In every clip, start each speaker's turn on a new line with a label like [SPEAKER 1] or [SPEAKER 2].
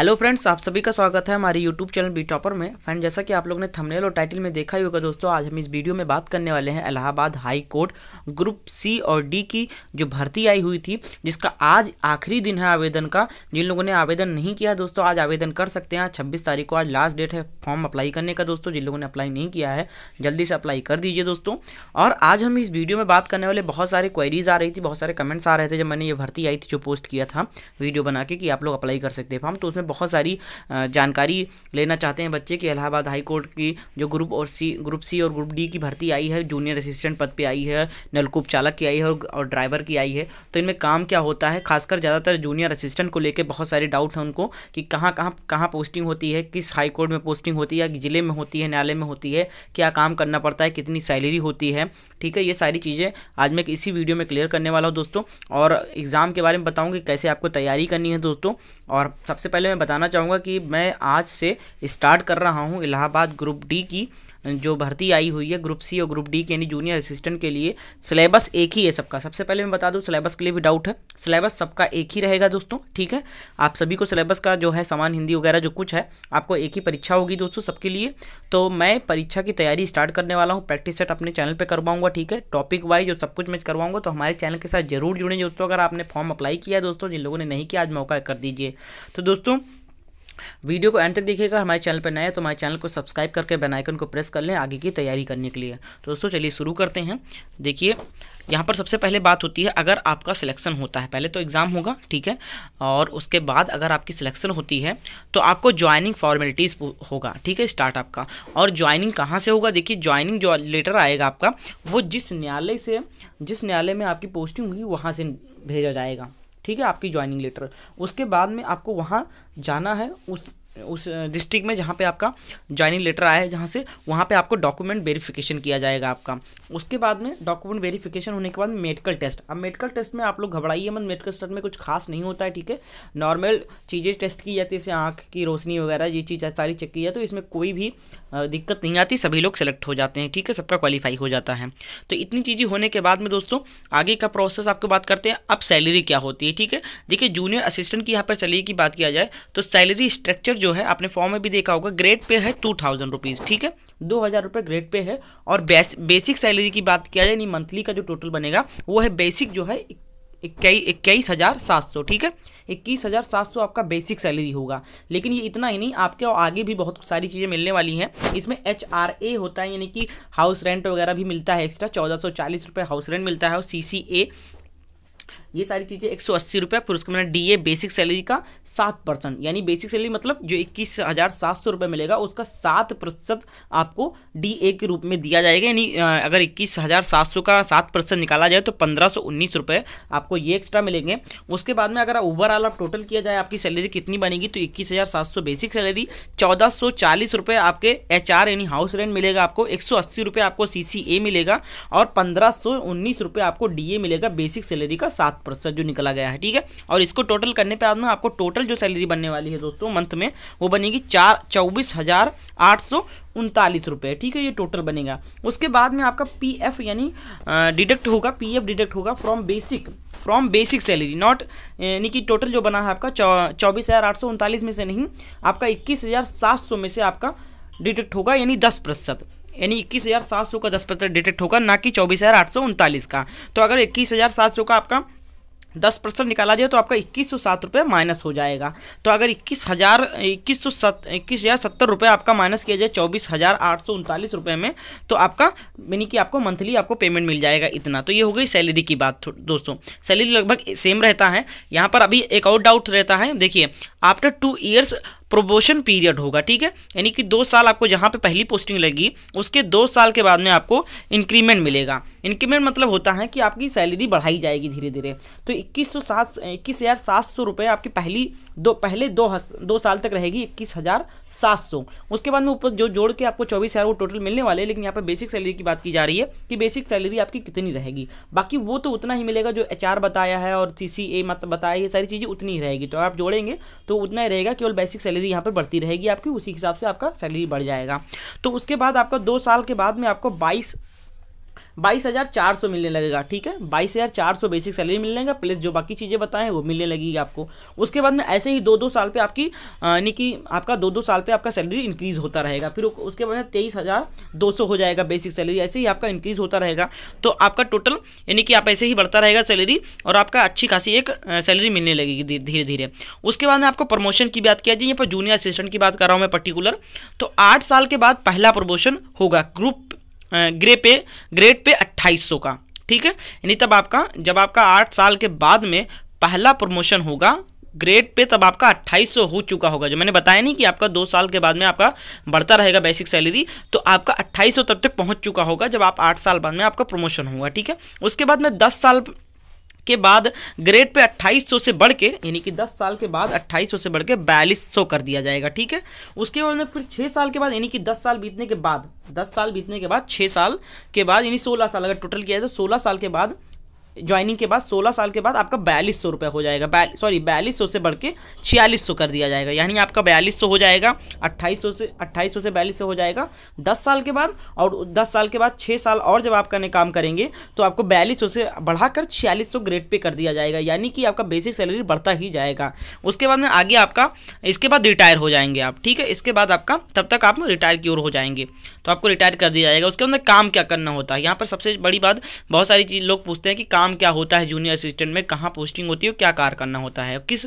[SPEAKER 1] hello friends आप सभी का स्वागत है हमारे यूट्यूब चैनल बी टॉपर में फ्रेंड जैसा कि आप लोग ने थंबनेल और टाइटल में देखा ही होगा दोस्तों आज हम इस वीडियो में बात करने वाले हैं Allahabad high court group C और डी की जो भर्ती आई हुई थी जिसका आज आखिरी दिन है आवेदन का जिन लोगों ने आवेदन नहीं किया दोस्तों आज आवेदन कर सकते हैं छब्बीस तारीख को आज लास्ट डेट है फॉर्म अप्लाई करने का दोस्तों जिन लोगों ने अप्लाई नहीं किया है जल्दी से अप्लाई कर दीजिए दोस्तों और आज हम इस वीडियो में बात करने वाले बहुत सारे क्वेरीज आ रही थी बहुत सारे कमेंट्स आ रहे थे जब मैंने ये भर्ती आई थी जो पोस्ट किया था वीडियो बना के कि आप लोग अप्लाई कर सकते हैं फॉर्म तो उसमें बहुत सारी जानकारी लेना चाहते हैं बच्चे कि इलाहाबाद हाई कोर्ट की जो ग्रुप और सी ग्रुप सी और ग्रुप डी की भर्ती आई है जूनियर असिस्टेंट पद पर आई है नलकूप चालक की आई है और ड्राइवर की आई है तो इनमें काम क्या होता है खासकर ज़्यादातर जूनियर असिस्टेंट को लेकर बहुत सारे डाउट हैं उनको कि कहाँ कहाँ कहाँ पोस्टिंग होती है किस हाई कोर्ट में पोस्टिंग होती है ज़िले में होती है न्यायालय में होती है क्या काम करना पड़ता है कितनी सैलरी होती है ठीक है ये सारी चीज़ें आज मैं इसी वीडियो में क्लियर करने वाला हूँ दोस्तों और एग्ज़ाम के बारे में बताऊँगी कैसे आपको तैयारी करनी है दोस्तों और सबसे पहले मैं बताना चाहूँगा कि मैं आज से स्टार्ट कर रहा हूँ इलाहाबाद ग्रुप डी की जो भर्ती आई हुई है ग्रुप सी और ग्रुप डी के यानी जूनियर असिस्टेंट के लिए सिलेबस एक ही है सबका सबसे पहले मैं बता दूँ सिलेबस के लिए भी डाउट है सिलेबस सबका एक ही रहेगा दोस्तों ठीक है आप सभी को सिलेबस का जो है समान हिंदी वगैरह जो कुछ है आपको एक ही परीक्षा होगी दोस्तों सबके लिए तो मैं परीक्षा की तैयारी स्टार्ट करने वाला हूँ प्रैक्टिस सेट अपने चैनल पर करवाऊंगा ठीक है टॉपिक वाइज और सब कुछ मैं करवाऊंगा तो हमारे चैनल के साथ जरूर जुड़ें दोस्तों अगर आपने फॉर्म अप्लाई किया है दोस्तों जिन लोगों ने नहीं किया आज मौका कर दीजिए तो दोस्तों वीडियो को एंड तक देखिएगा हमारे चैनल पर नए हैं तो हमारे चैनल को सब्सक्राइब करके बेल आइकन को प्रेस कर लें आगे की तैयारी करने के लिए तो दोस्तों चलिए शुरू करते हैं देखिए यहाँ पर सबसे पहले बात होती है अगर आपका सिलेक्शन होता है पहले तो एग्ज़ाम होगा ठीक है और उसके बाद अगर आपकी सिलेक्शन होती है तो आपको ज्वाइनिंग फॉर्मेलिटीज़ होगा ठीक है स्टार्ट आपका और ज्वाइनिंग कहाँ से होगा देखिए ज्वाइनिंग जो लेटर आएगा आपका वो जिस न्यायालय से जिस न्यायालय में आपकी पोस्टिंग होगी वहाँ से भेजा जाएगा ठीक है आपकी ज्वाइनिंग लेटर उसके बाद में आपको वहाँ जाना है उस उस डिस्ट्रिक्ट में जहाँ पे आपका ज्वाइनिंग लेटर आया है जहाँ से वहाँ पे आपको डॉक्यूमेंट वेरिफिकेशन किया जाएगा आपका उसके बाद में डॉक्यूमेंट वेरिफिकेशन होने के बाद मेडिकल टेस्ट अब मेडिकल टेस्ट में आप लोग घबराइए मत मेडिकल टेस्ट में कुछ खास नहीं होता है ठीक है नॉर्मल चीज़ें टेस्ट की जाती है जैसे आँख की रोशनी वगैरह ये चीज़ सारी चेक की जाती तो इसमें कोई भी दिक्कत नहीं आती सभी लोग सेलेक्ट हो जाते हैं ठीक है सबका क्वालिफाई हो जाता है तो इतनी चीज़ें होने के बाद में दोस्तों आगे का प्रोसेस आपको बात करते हैं अब सैलरी क्या होती है ठीक है देखिए जूनियर असिस्टेंट की यहाँ पर सैलरी की बात किया जाए तो सैलरी स्ट्रक्चर जो है आपने फॉर्म में भी देखा होगा ग्रेड पे है टू थाउजेंड रुपीज़ ठीक है दो हज़ार रुपये ग्रेड पे है और बेस, बेसिक सैलरी की बात किया जाए यानी मंथली का जो टोटल बनेगा वो है बेसिक जो है इक्कीस इक्कीस हज़ार सात सौ ठीक है इक्कीस हज़ार सात सौ आपका बेसिक सैलरी होगा लेकिन ये इतना ही नहीं आपके और आगे भी बहुत सारी चीज़ें मिलने वाली हैं इसमें एच आर ए होता है यानी कि हाउस रेंट वगैरह भी मिलता है एक्स्ट्रा चौदह सौ चालीस रुपये हाउस रेंट मिलता है और सी सी ए ये सारी चीज़ें एक सौ अस्सी रुपये फिर उसके मैंने डी ए बेसिक सैलरी का सात परसेंट यानी बेसिक सैलरी मतलब जो इक्कीस हज़ार सात सौ रुपये मिलेगा उसका सात प्रतिशत आपको डी ए के रूप में दिया जाएगा यानी अगर इक्कीस हज़ार सात सौ का सात परसेंट निकाला जाए तो पंद्रह सौ उन्नीस रुपये आपको ये एक्स्ट्रा मिलेंगे उसके बाद में अगर ओवरऑल आप टोटल किया जाए आपकी सैलरी कितनी बनेगी तो इक्कीस हज़ार सात सौ बेसिक सैलरी चौदह सौ चालीस रुपये आपके एच आर यानी हाउस रेंट मिलेगा आपको एक सौ अस्सी रुपये आपको सी सी ए मिलेगा और पंद्रह सौ उन्नीस रुपये आपको डी ए मिलेगा बेसिक सैलरी का सात प्रतिशत जो निकला गया है ठीक है और इसको टोटल करने पर आदमी आपको टोटल जो सैलरी बनने वाली है दोस्तों मंथ में वो बनेगी चार चौबीस हज़ार आठ सौ उनतालीस रुपये ठीक है ये टोटल बनेगा उसके बाद में आपका पी एफ यानी डिडक्ट होगा पी एफ डिडक्ट होगा from basic from basic salary not यानी कि टोटल जो बना है आपका चौबीस हज़ार आठ सौ उनतालीस में से नहीं आपका इक्कीस हज़ार सात सौ में से आपका डिडक्ट होगा यानी दस प्रतिशत यानी इक्कीस हज़ार सात सौ का दस प्रतिशत डिटेक्ट होगा ना कि चौबीस हज़ार आठ सौ उनतालीस का तो अगर इक्कीस हज़ार सात सौ का आपका दस परसेंट निकाला जाए तो आपका इक्कीस सौ सात रुपये माइनस हो जाएगा तो अगर इक्कीस हज़ार इक्कीस सौ सत इक्कीस हज़ार सत्तर रुपये आपका माइनस किया जाए चौबीस हज़ार आठ सौ उनतालीस रुपये में तो आपका यानी कि आपको मंथली आपको पेमेंट मिल जाएगा इतना तो ये हो गई सैलरी की बात दोस्तों सैलरी लगभग सेम रहता है यहाँ पर अभी एक और डाउट रहता है देखिए after two years probation period होगा ठीक है यानी कि दो साल आपको जहाँ पे पहली पोस्टिंग लगी उसके दो साल के बाद में आपको इंक्रीमेंट मिलेगा इंक्रीमेंट मतलब होता है कि आपकी सैलरी बढ़ाई जाएगी धीरे धीरे तो इक्कीस सौ सात इक्कीस हज़ार सात सौ रुपये आपकी पहली दो पहले दो हस, दो साल तक रहेगी इक्कीस हज़ार सात सौ उसके बाद में ऊपर जो जोड़ के आपको चौबीस हज़ार वो टोटल मिलने वाले लेकिन यहाँ पर बेसिक सैलरी की बात की जा रही है कि बेसिक सैलरी आपकी कितनी रहेगी बाकी वो तो उतना ही मिलेगा जो एच बताया है और सी सी ए मतलब बताया ये सारी चीज़ें उतनी ही रहेगी तो आप जोड़ेंगे तो उतना ही रहेगा केवल बेसिक सैलरी सैलरी यहाँ पर बढ़ती रहेगी आपकी उसी हिसाब से आपका सैलरी बढ़ जाएगा तो उसके बाद आपका दो साल के बाद में आपको बाईस बाईस हज़ार चार सौ मिलने लगेगा ठीक है बाईस हज़ार चार सौ बेसिक सैलरी मिलेगा प्लस जो बाकी चीज़ें बताएं वो मिलने लगेगी आपको उसके बाद में ऐसे ही दो दो साल पे आपकी यानी कि आपका दो दो साल पे आपका सैलरी इंक्रीज़ होता रहेगा फिर उसके बाद में तेईस हज़ार दो सौ हो जाएगा बेसिक सैलरी ऐसे ही आपका इंक्रीज़ होता रहेगा तो आपका टोटल यानी कि आप ऐसे ही बढ़ता रहेगा सैलरी और आपका अच्छी खासी एक सैलरी मिलने लगेगी धीरे धीरे उसके बाद में आपको प्रमोशन की बात किया जाए यहाँ पर जूनियर असिस्टेंट की बात कर रहा हूँ मैं पर्टिकुलर तो आठ साल के बाद पहला प्रमोशन होगा ग्रुप ग्रे पे ग्रेड पे 2800 का ठीक है यानी तब आपका जब आपका आठ साल के बाद में पहला प्रमोशन होगा ग्रेड पे तब आपका 2800 हो चुका होगा जो मैंने बताया नहीं कि आपका दो साल के बाद में आपका बढ़ता रहेगा बेसिक सैलरी तो आपका 2800 तब तक पहुंच चुका होगा जब आप आठ साल बाद में आपका प्रमोशन होगा ठीक है उसके बाद में दस साल के बाद ग्रेड पे 2800 से बढ़ के यानी कि 10 साल के बाद 2800 से बढ़ के बयालीस कर दिया जाएगा ठीक है उसके बाद फिर 6 साल के बाद यानी कि 10 साल बीतने के बाद 10 साल बीतने के बाद 6 साल के बाद यानी 16 साल अगर टोटल किया जाए तो 16 साल के बाद ज्वाइनिंग के बाद सोलह साल के बाद आपका बयालीस सौ रुपये हो जाएगा सॉरी बयालीस सौ से बढ़ के छियालीस सौ कर दिया जाएगा यानी आपका बयालीस सौ हो जाएगा अट्ठाईस सौ से अट्ठाईस सौ से बयालीस सौ हो जाएगा दस साल के बाद और दस साल के बाद छः साल और जब आप करने काम करेंगे तो आपको बयालीस सौ से बढ़ाकर छियालीस सौ ग्रेड पे कर दिया जाएगा यानी कि आपका बेसिक सैलरी बढ़ता ही जाएगा उसके बाद में आगे आपका इसके बाद रिटायर हो जाएंगे आप ठीक है इसके बाद आपका तब तक आप रिटायर की ओर हो जाएंगे तो आपको रिटायर कर दिया जाएगा उसके बाद काम क्या करना होता है यहाँ पर सबसे बड़ी बात बहुत सारी चीज़ लोग पूछते हैं कि काम काम क्या होता है जूनियर असिस्टेंट में कहाँ पोस्टिंग होती है क्या कार्य करना होता है किस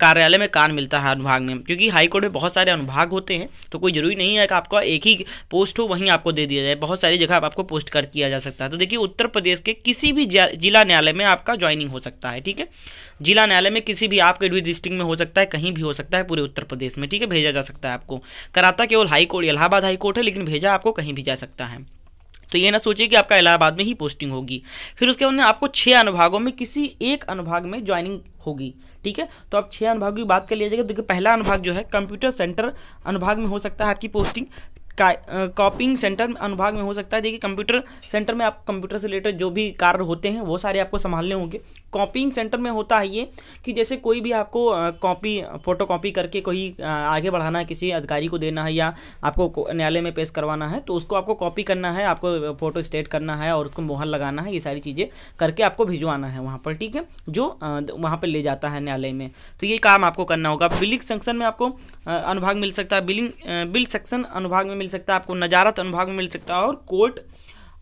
[SPEAKER 1] कार्यालय में कार मिलता है अनुभाग में क्योंकि हाईकोर्ट में बहुत सारे अनुभाग होते हैं तो कोई जरूरी नहीं है कि आपका एक ही पोस्ट हो वहीं आपको दे दिया जाए बहुत सारी जगह आपको पोस्ट कर किया जा सकता है तो देखिए उत्तर प्रदेश के किसी भी जिला न्यायालय में आपका ज्वाइनिंग हो सकता है ठीक है जिला न्यायालय में किसी भी आपके डिस्ट्रिक्ट में हो सकता है कहीं भी हो सकता है पूरे उत्तर प्रदेश में ठीक है भेजा जा सकता है आपको कराता केवल हाईकोर्ट इलाहाबाद हाईकोर्ट है लेकिन भेजा आपको कहीं भी जा सकता है तो ये ना सोचिए कि आपका इलाहाबाद में ही पोस्टिंग होगी फिर उसके बाद में आपको छः अनुभागों में किसी एक अनुभाग में ज्वाइनिंग होगी ठीक है तो आप छः अनुभाग की बात कर लिया जाएगा देखिए पहला अनुभाग जो है कंप्यूटर सेंटर अनुभाग में हो सकता है आपकी पोस्टिंग कॉपिंग सेंटर अनुभाग में हो सकता है देखिए कंप्यूटर सेंटर में आप कंप्यूटर से रिलेटेड जो भी कार्य होते हैं वो सारे आपको संभालने होंगे कॉपिंग सेंटर में होता है ये कि जैसे कोई भी आपको कॉपी फोटो कॉपी करके कोई आगे बढ़ाना है किसी अधिकारी को देना है या आपको न्यायालय में पेश करवाना है तो उसको आपको कॉपी करना है आपको फोटो स्टेट करना है और उसको मोहर लगाना है ये सारी चीज़ें करके आपको भिजवाना है वहाँ पर ठीक है जो वहाँ पर ले जाता है न्यायालय में तो ये काम आपको करना होगा बिलिंग सेक्शन में आपको अनुभाग मिल सकता है बिलिंग बिल सेक्शन अनुभाग में मिल मिल सकता है आपको नज़ारत अनुभाग में मिल सकता है और कोर्ट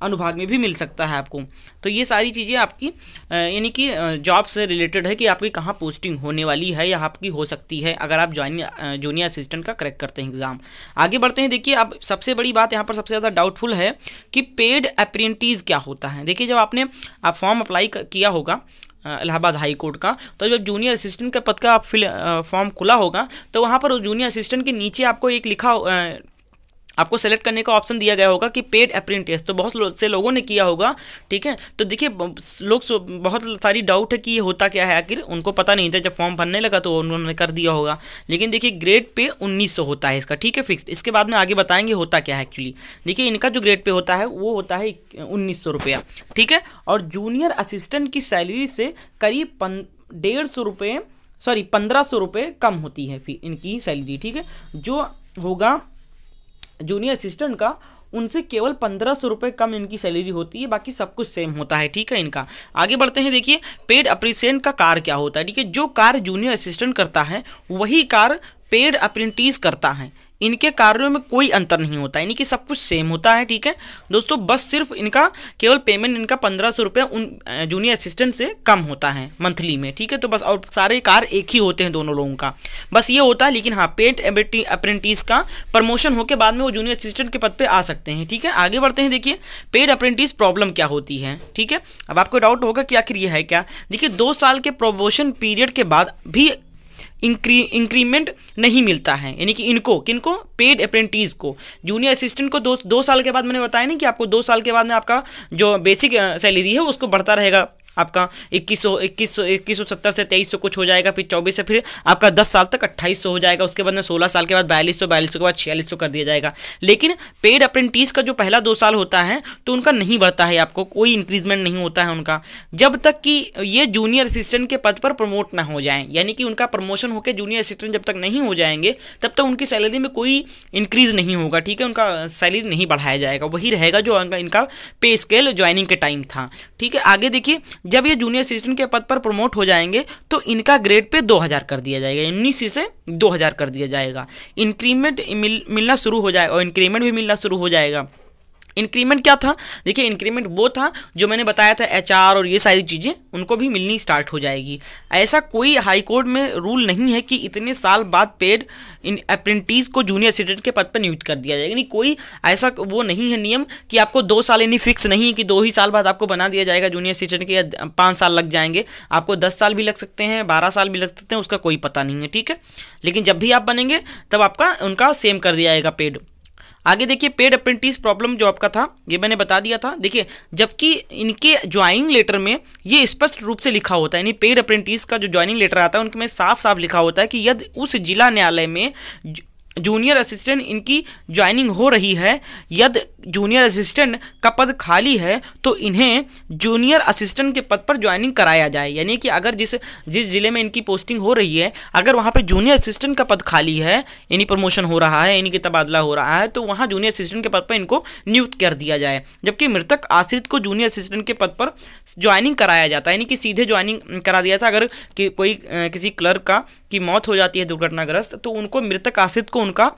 [SPEAKER 1] अनुभाग में भी मिल सकता है आपको तो ये सारी चीज़ें आपकी यानी कि जॉब से रिलेटेड है कि आपकी कहाँ पोस्टिंग होने वाली है या आपकी हो सकती है अगर आप जॉइन जूनियर असिस्टेंट का क्रैक करते हैं एग्ज़ाम आगे बढ़ते हैं देखिए अब सबसे बड़ी बात यहाँ पर सबसे ज़्यादा डाउटफुल है कि पेड अप्रेंटीज़ क्या होता है देखिए जब आपने आप फॉर्म अप्लाई किया होगा इलाहाबाद हाई कोर्ट का तो जब जूनियर असिस्टेंट का पद का आप फॉर्म खुला होगा तो वहाँ पर जूनियर असिस्टेंट के नीचे आपको एक लिखा आपको सेलेक्ट करने का ऑप्शन दिया गया होगा कि पेड अप्रेंटिस तो बहुत से लोगों ने किया होगा ठीक है तो देखिए लोग बहुत सारी डाउट है कि ये होता क्या है आखिर उनको पता नहीं था जब फॉर्म भरने लगा तो उन्होंने कर दिया होगा लेकिन देखिए ग्रेड पे उन्नीस होता है इसका ठीक है फिक्स इसके बाद में आगे बताएंगे होता क्या है एक्चुअली देखिए इनका जो ग्रेड पे होता है वो होता है उन्नीस रुपया ठीक है और जूनियर असिस्टेंट की सैलरी से करीब डेढ़ सौ रुपये सॉरी पंद्रह सौ रुपये कम होती है फी इनकी सैलरी ठीक है जो होगा जूनियर असिस्टेंट का उनसे केवल पंद्रह सौ रुपये कम इनकी सैलरी होती है बाकी सब कुछ सेम होता है ठीक है इनका आगे बढ़ते हैं देखिए पेड अप्रिसेंट का कार क्या होता है ठीक है जो कार जूनियर असिस्टेंट करता है वही कार पेड अप्रेंटिस करता है इनके कार्यों में कोई अंतर नहीं होता यानी कि सब कुछ सेम होता है ठीक है दोस्तों बस सिर्फ इनका केवल पेमेंट इनका पंद्रह सौ रुपये उन जूनियर असिस्टेंट से कम होता है मंथली में ठीक है तो बस और सारे कार एक ही होते हैं दोनों लोगों का बस ये होता है लेकिन हाँ पेंट अप्रेंटिस का प्रमोशन होकर बाद में वो जूनियर असिस्टेंट के पद पर आ सकते हैं ठीक है आगे बढ़ते हैं देखिए पेड अप्रेंटिस प्रॉब्लम क्या होती है ठीक है अब आपको डाउट होगा कि आखिर ये है क्या देखिए दो साल के प्रमोशन पीरियड के बाद भी इंक्री इंक्रीमेंट नहीं मिलता है यानी कि इनको किनको पेड अप्रेंटिस को जूनियर असिस्टेंट को दो दो साल के बाद मैंने बताया नहीं कि आपको दो साल के बाद में आपका जो बेसिक सैलरी है उसको बढ़ता रहेगा आपका इक्कीस सौ इक्कीस सौ इक्कीस सौ सत्तर से तेईस सौ कुछ हो जाएगा फिर चौबीस से फिर आपका दस साल तक अट्ठाईस सौ हो जाएगा उसके बाद में सोलह साल के बाद बयालीस सौ बयालीस सौ के बाद छियालीस सौ कर दिया जाएगा लेकिन पेड अप्रेंटिस का जो पहला दो साल होता है तो उनका नहीं बढ़ता है आपको कोई इंक्रीजमेंट नहीं होता है उनका जब तक कि ये जूनियर असिस्टेंट के पद पर प्रमोट ना हो जाए यानी कि उनका प्रमोशन होकर जूनियर असिस्टेंट जब तक नहीं हो जाएंगे तब तक उनकी सैलरी में कोई इंक्रीज नहीं होगा ठीक है उनका सैलरी नहीं बढ़ाया जाएगा वही रहेगा जो इनका पे स्केल ज्वाइनिंग के टाइम था ठीक है आगे देखिए जब ये जूनियर असिस्टेंट के पद पर प्रमोट हो जाएंगे तो इनका ग्रेड पे 2000 कर दिया जाएगा उन्नीस से 2000 कर दिया जाएगा इंक्रीमेंट मिल, मिलना शुरू हो जाएगा और इंक्रीमेंट भी मिलना शुरू हो जाएगा इंक्रीमेंट क्या था देखिए इंक्रीमेंट वो था जो मैंने बताया था एच और ये सारी चीज़ें उनको भी मिलनी स्टार्ट हो जाएगी ऐसा कोई हाई कोर्ट में रूल नहीं है कि इतने साल बाद पेड इन अप्रेंटिस को जूनियर असिस्टेंट के पद पर नियुक्त कर दिया जाएगा यानी कोई ऐसा वो नहीं है नियम कि आपको दो साल यानी फिक्स नहीं कि दो ही साल बाद आपको बना दिया जाएगा जूनियर असिस्टेंट के या पाँच साल लग जाएंगे आपको दस साल भी लग सकते हैं बारह साल भी लग सकते हैं उसका कोई पता नहीं है ठीक है लेकिन जब भी आप बनेंगे तब आपका उनका सेम कर दिया जाएगा पेड आगे देखिए पेड अप्रेंटिस प्रॉब्लम जो आपका था ये मैंने बता दिया था देखिए जबकि इनके ज्वाइनिंग लेटर में ये स्पष्ट रूप से लिखा होता है यानी पेड अप्रेंटिस का जो ज्वाइनिंग लेटर आता है उनमें साफ साफ लिखा होता है कि यदि उस जिला न्यायालय में जूनियर असिस्टेंट इनकी ज्वाइनिंग हो रही है यदि जूनियर असिस्टेंट का पद खाली है तो इन्हें जूनियर असिस्टेंट के पद पर ज्वाइनिंग कराया जाए यानी कि अगर जिस जिस ज़िले में इनकी पोस्टिंग हो रही है अगर वहाँ पे जूनियर असिस्टेंट का पद खाली है यानी प्रमोशन हो रहा है यानी कि तबादला हो रहा है तो वहाँ जूनियर असिस्टेंट के पद पर इनको नियुक्त कर दिया जाए जबकि मृतक आश्रित को जूनियर असिस्टेंट के पद पर ज्वाइनिंग कराया जाता है यानी कि सीधे ज्वाइनिंग करा दिया था अगर कि कोई किसी क्लर्क का की मौत हो जाती है दुर्घटनाग्रस्त तो उनको मृतक आश्रित को उनका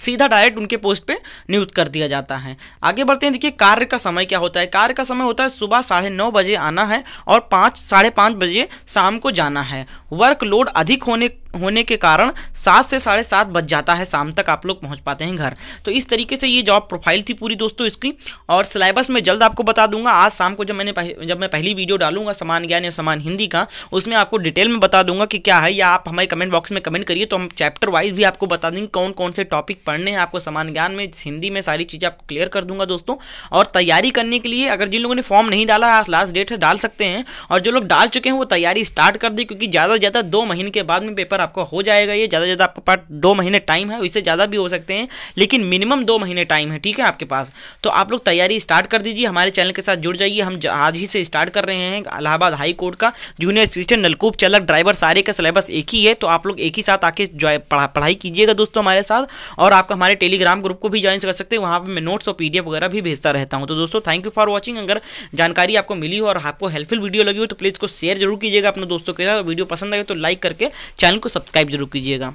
[SPEAKER 1] सीधा डायरेक्ट उनके पोस्ट पे नियुक्त कर दिया जाता है आगे बढ़ते हैं देखिए कार्य का समय क्या होता है कार्य का समय होता है सुबह साढ़े नौ बजे आना है और पाँच साढ़े पाँच बजे शाम को जाना है वर्कलोड अधिक होने होने के कारण सात से साढ़े सात बज जाता है शाम तक आप लोग पहुंच पाते हैं घर तो इस तरीके से ये जॉब प्रोफाइल थी पूरी दोस्तों इसकी और सिलेबस में जल्द आपको बता दूंगा आज शाम को जब मैंने जब मैं पहली वीडियो डालूंगा समान ज्ञान या समान हिंदी का उसमें आपको डिटेल में बता दूंगा कि क्या है या आप हमारे कमेंट बॉक्स में कमेंट करिए तो हम चैप्टर वाइज भी आपको बता देंगे कौन कौन से टॉपिक पढ़ने हैं आपको समान ज्ञान में हिंदी में सारी चीज़ें आपको क्लियर कर दूंगा दोस्तों और तैयारी करने के लिए अगर जिन लोगों ने फॉर्म नहीं डाला आज लास्ट डेट है डाल सकते हैं और जो लोग डाल चुके हैं वो तैयारी स्टार्ट कर दें क्योंकि ज़्यादा से ज़्यादा दो महीने के बाद में पेपर आंसर आपका हो जाएगा ये ज़्यादा ज़्यादा आपके पास दो महीने टाइम है इससे ज़्यादा भी हो सकते हैं लेकिन मिनिमम दो महीने टाइम है ठीक है आपके पास तो आप लोग तैयारी स्टार्ट कर दीजिए हमारे चैनल के साथ जुड़ जाइए हम आज ही से स्टार्ट कर रहे हैं इलाहाबाद हाई कोर्ट का जूनियर असिस्टेंट नलकूप चालक ड्राइवर सारे का सिलेबस एक ही है तो आप लोग एक ही साथ आके पढ़ाई कीजिएगा दोस्तों हमारे साथ और आप हमारे टेलीग्राम ग्रुप को भी ज्वाइन कर सकते हैं वहाँ पर मैं नोट्स और पीडीएफ वगैरह भी भेजता रहता हूँ तो दोस्तों थैंक यू फॉर वॉचिंग अगर जानकारी आपको मिली हो और आपको हेल्पफुल वीडियो लगी हो तो प्लीज़ को शेयर जरूर कीजिएगा अपने दोस्तों के साथ वीडियो पसंद आए तो लाइक करके चैनल को सब्सक्राइब जरूर कीजिएगा